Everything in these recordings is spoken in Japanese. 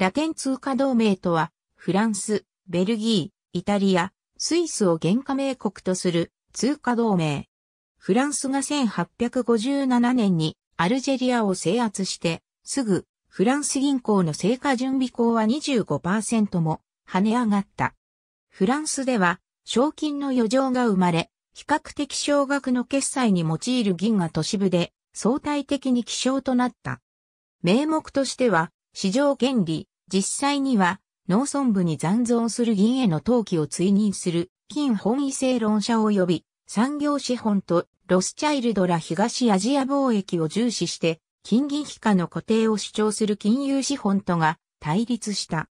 ラテン通貨同盟とは、フランス、ベルギー、イタリア、スイスを原価盟国とする通貨同盟。フランスが1857年にアルジェリアを制圧して、すぐフランス銀行の成果準備校は25%も跳ね上がった。フランスでは賞金の余剰が生まれ、比較的少額の決済に用いる銀が都市部で相対的に希少となった。名目としては市場原理、実際には、農村部に残存する銀への投機を追認する、金本位制論者及び、産業資本とロスチャイルドら東アジア貿易を重視して、金銀比価の固定を主張する金融資本とが対立した。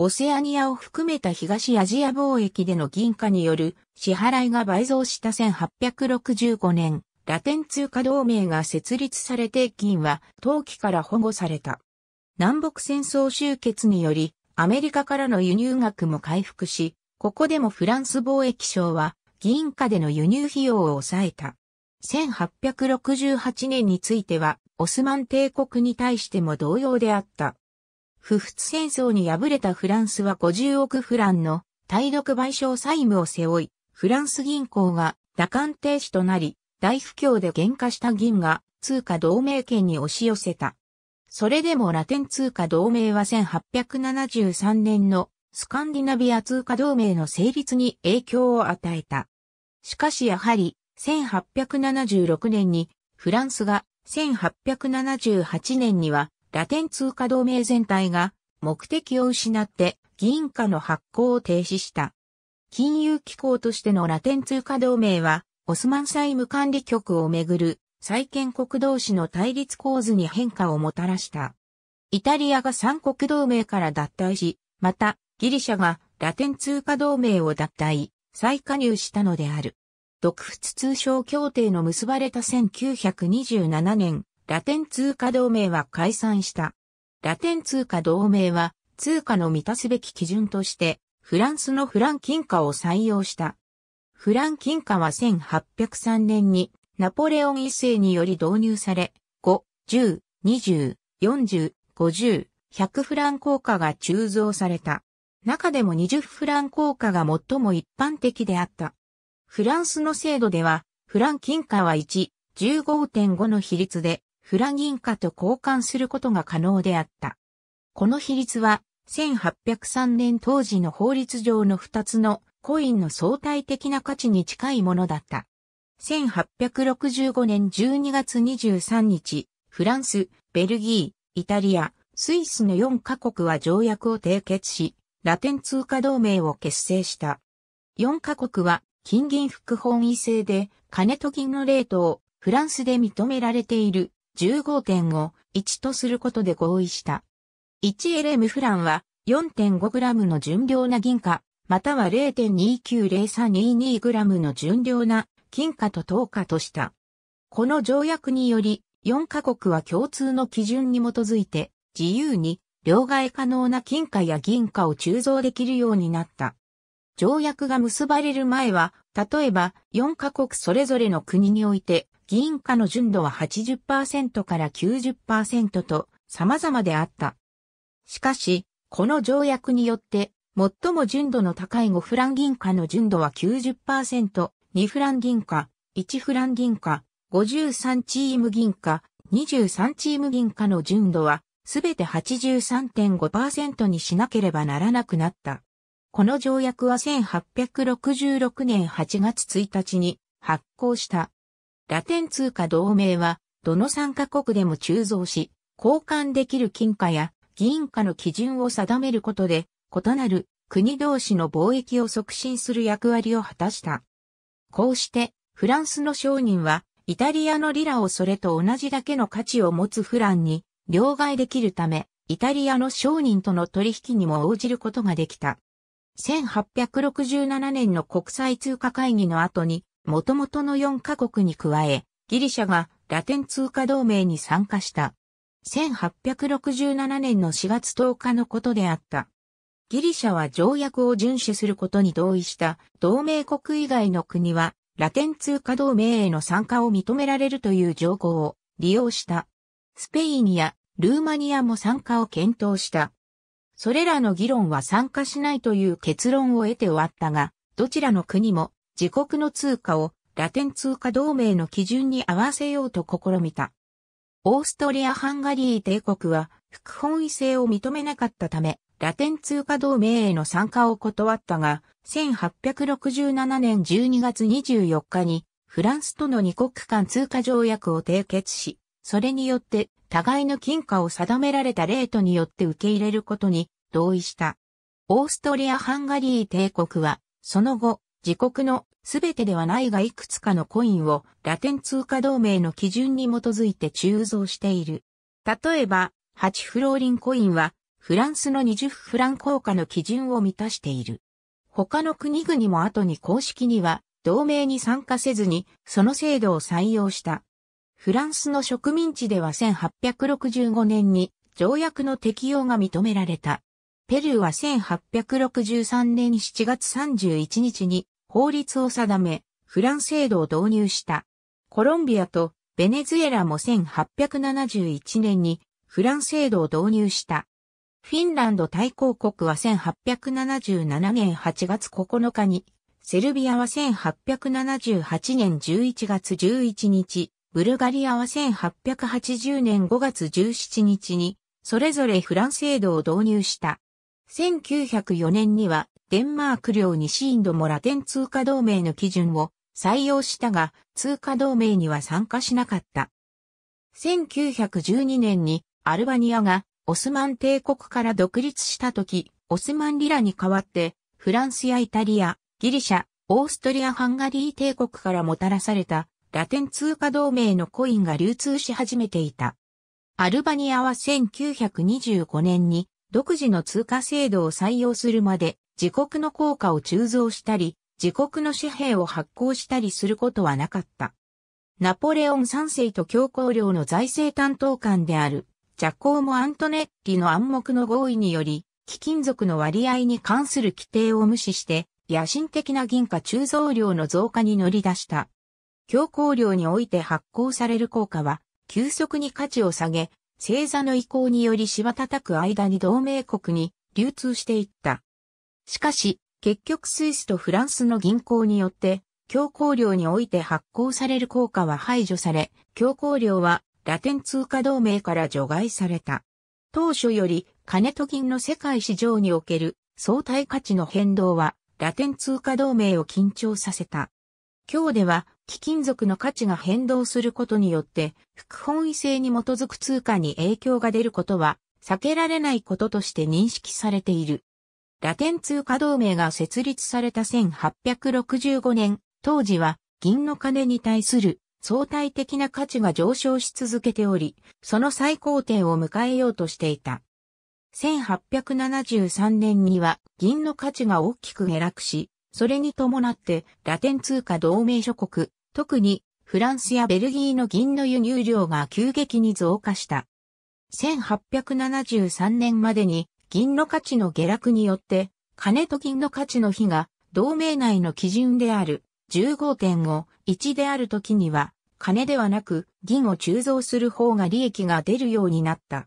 オセアニアを含めた東アジア貿易での銀貨による支払いが倍増した1865年、ラテン通貨同盟が設立されて銀は陶器から保護された。南北戦争終結により、アメリカからの輸入額も回復し、ここでもフランス貿易省は、議員下での輸入費用を抑えた。1868年については、オスマン帝国に対しても同様であった。不仏戦争に敗れたフランスは50億フランの対独賠償債務を背負い、フランス銀行が打艦停止となり、大不況で減価した銀が通貨同盟圏に押し寄せた。それでもラテン通貨同盟は1873年のスカンディナビア通貨同盟の成立に影響を与えた。しかしやはり1876年にフランスが1878年にはラテン通貨同盟全体が目的を失って銀貨の発行を停止した。金融機構としてのラテン通貨同盟はオスマン債務管理局をめぐる再建国同士の対立構図に変化をもたらした。イタリアが三国同盟から脱退し、また、ギリシャがラテン通貨同盟を脱退、再加入したのである。独仏通商協定の結ばれた1927年、ラテン通貨同盟は解散した。ラテン通貨同盟は、通貨の満たすべき基準として、フランスのフラン金貨を採用した。フラン金貨は1803年にナポレオン一世により導入され、5、10、20、40、50、100フラン硬貨が鋳造された。中でも20フラン硬貨が最も一般的であった。フランスの制度では、フラン金貨は1、15.5の比率で、フラン銀貨と交換することが可能であった。この比率は、1803年当時の法律上の2つのコインの相対的な価値に近いものだった。1865年12月23日、フランス、ベルギー、イタリア、スイスの4カ国は条約を締結し、ラテン通貨同盟を結成した。4カ国は金銀副本位制で、金と銀のレートをフランスで認められている1 5を1とすることで合意した。1LM フランは4 5ムの純量な銀貨、または0 2 9 0 3 2 2ラムの純量な金貨と等価とした。この条約により、4カ国は共通の基準に基づいて、自由に、両替可能な金貨や銀貨を鋳造できるようになった。条約が結ばれる前は、例えば4カ国それぞれの国において、銀貨の純度は80%から90%と様々であった。しかし、この条約によって、最も純度の高い5フラン銀貨の純度は90%、2フラン銀貨、1フラン銀貨、53チーム銀貨、23チーム銀貨の純度は、すべて83.5%にしなければならなくなった。この条約は1866年8月1日に発行した。ラテン通貨同盟は、どの参加国でも鋳造し、交換できる金貨や銀貨の基準を定めることで、異なる国同士の貿易を促進する役割を果たした。こうして、フランスの商人は、イタリアのリラをそれと同じだけの価値を持つフランに、両替できるため、イタリアの商人との取引にも応じることができた。1867年の国際通貨会議の後に、元々の4カ国に加え、ギリシャがラテン通貨同盟に参加した。1867年の4月10日のことであった。ギリシャは条約を遵守することに同意した同盟国以外の国はラテン通貨同盟への参加を認められるという条項を利用した。スペインやルーマニアも参加を検討した。それらの議論は参加しないという結論を得て終わったが、どちらの国も自国の通貨をラテン通貨同盟の基準に合わせようと試みた。オーストリア・ハンガリー帝国は副本位制を認めなかったため、ラテン通貨同盟への参加を断ったが、1867年12月24日にフランスとの二国間通貨条約を締結し、それによって互いの金貨を定められたレートによって受け入れることに同意した。オーストリア・ハンガリー帝国は、その後、自国のすべてではないがいくつかのコインをラテン通貨同盟の基準に基づいて鋳造している。例えば、8フローリンコインはフランスの20フラン効果の基準を満たしている。他の国々も後に公式には同盟に参加せずにその制度を採用した。フランスの植民地では1865年に条約の適用が認められた。ペルーは1863年7月31日に法律を定め、フラン制度を導入した。コロンビアとベネズエラも1871年にフラン制度を導入した。フィンランド対抗国は1877年8月9日に、セルビアは1878年11月11日、ブルガリアは1880年5月17日に、それぞれフランス制度を導入した。1904年には、デンマーク領西インドもラテン通貨同盟の基準を採用したが、通貨同盟には参加しなかった。1912年にアルバニアがオスマン帝国から独立した時、オスマンリラに代わって、フランスやイタリア、ギリシャ、オーストリア・ハンガリー帝国からもたらされた、ラテン通貨同盟のコインが流通し始めていた。アルバニアは1925年に独自の通貨制度を採用するまで自国の効果を鋳造したり、自国の紙幣を発行したりすることはなかった。ナポレオン3世と教皇領の財政担当官である着工もアントネッリの暗黙の合意により、貴金属の割合に関する規定を無視して、野心的な銀貨鋳造量の増加に乗り出した。強行量において発行される効果は、急速に価値を下げ、星座の移行によりしばたたく間に同盟国に流通していった。しかし、結局スイスとフランスの銀行によって、強行量において発行される効果は排除され、強行量はラテン通貨同盟から除外された。当初より金と銀の世界市場における相対価値の変動はラテン通貨同盟を緊張させた。今日では貴金属の価値が変動することによって副本位制に基づく通貨に影響が出ることは避けられないこととして認識されている。ラテン通貨同盟が設立された1865年、当時は銀の金に対する相対的な価値が上昇し続けており、その最高点を迎えようとしていた。1873年には銀の価値が大きく下落し、それに伴ってラテン通貨同盟諸国、特にフランスやベルギーの銀の輸入量が急激に増加した。1873年までに銀の価値の下落によって、金と銀の価値の比が同盟内の基準である15.51である時には金ではなく銀を鋳造する方が利益が出るようになった。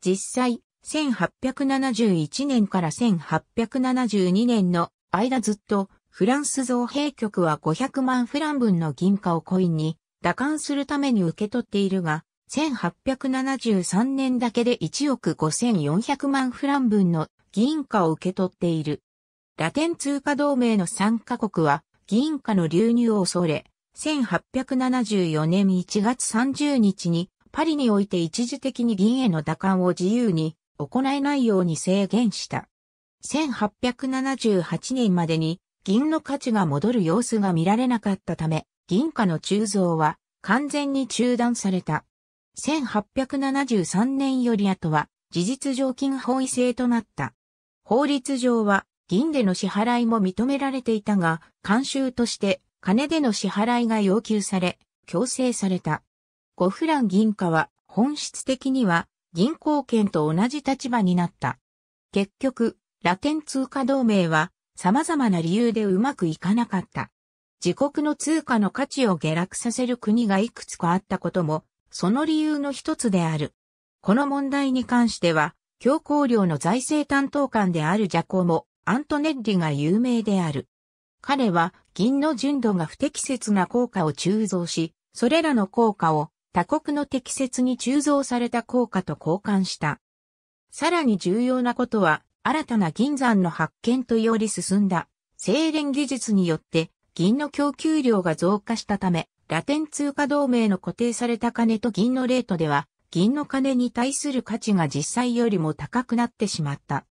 実際、1871年から1872年の間ずっとフランス造幣局は500万フラン分の銀貨をコインに打艦するために受け取っているが、1873年だけで1億5400万フラン分の銀貨を受け取っている。ラテン通貨同盟の参カ国は銀貨の流入を恐れ、1874年1月30日にパリにおいて一時的に銀への打艦を自由に行えないように制限した。1878年までに銀の価値が戻る様子が見られなかったため、銀貨の鋳造は完全に中断された。1873年より後は事実上金法位制となった。法律上は銀での支払いも認められていたが、慣習として金での支払いが要求され、強制された。5フラン銀貨は本質的には銀行券と同じ立場になった。結局、ラテン通貨同盟は様々な理由でうまくいかなかった。自国の通貨の価値を下落させる国がいくつかあったことも、その理由の一つである。この問題に関しては、強行量の財政担当官であるジャコも、アントネッリが有名である。彼は銀の純度が不適切な効果を鋳造し、それらの効果を他国の適切に鋳造された効果と交換した。さらに重要なことは、新たな銀山の発見とより進んだ、精錬技術によって銀の供給量が増加したため、ラテン通貨同盟の固定された金と銀のレートでは、銀の金に対する価値が実際よりも高くなってしまった。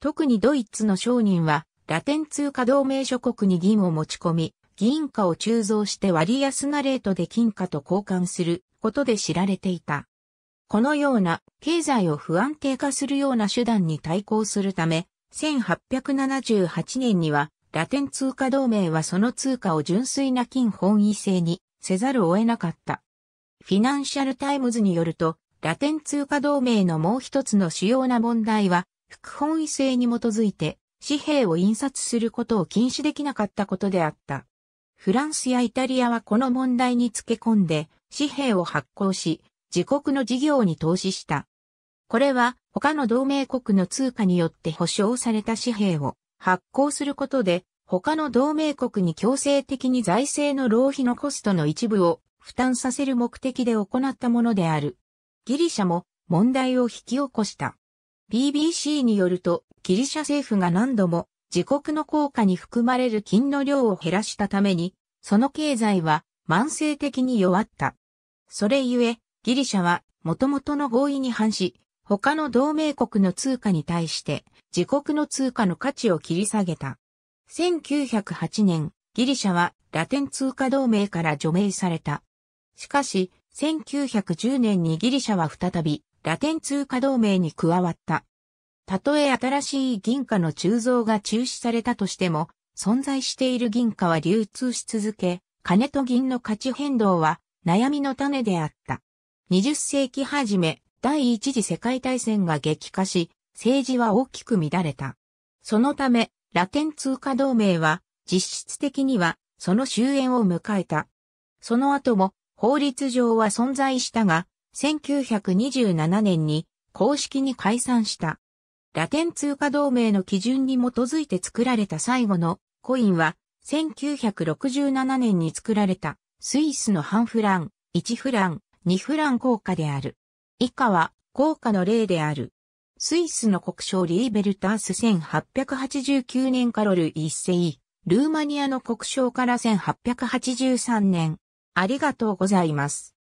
特にドイツの商人は、ラテン通貨同盟諸国に銀を持ち込み、銀貨を鋳造して割安なレートで金貨と交換することで知られていた。このような経済を不安定化するような手段に対抗するため、1878年にはラテン通貨同盟はその通貨を純粋な金本位制にせざるを得なかった。フィナンシャルタイムズによると、ラテン通貨同盟のもう一つの主要な問題は、副本位制に基づいて紙幣を印刷することを禁止できなかったことであった。フランスやイタリアはこの問題につけ込んで、紙幣を発行し、自国の事業に投資した。これは他の同盟国の通貨によって保証された紙幣を発行することで、他の同盟国に強制的に財政の浪費のコストの一部を負担させる目的で行ったものである。ギリシャも問題を引き起こした。BBC によると、ギリシャ政府が何度も自国の効果に含まれる金の量を減らしたために、その経済は慢性的に弱った。それゆえ、ギリシャは元々の合意に反し、他の同盟国の通貨に対して自国の通貨の価値を切り下げた。1908年、ギリシャはラテン通貨同盟から除名された。しかし、1910年にギリシャは再びラテン通貨同盟に加わった。たとえ新しい銀貨の鋳造が中止されたとしても、存在している銀貨は流通し続け、金と銀の価値変動は悩みの種であった。20世紀初め、第一次世界大戦が激化し、政治は大きく乱れた。そのため、ラテン通貨同盟は実質的にはその終焉を迎えた。その後も法律上は存在したが、1927年に公式に解散した。ラテン通貨同盟の基準に基づいて作られた最後のコインは、1967年に作られたスイスの半フラン、1フラン、2フラン効果である。以下は効果の例である。スイスの国章リーベルタース1889年カロル一世、ルーマニアの国章から1883年。ありがとうございます。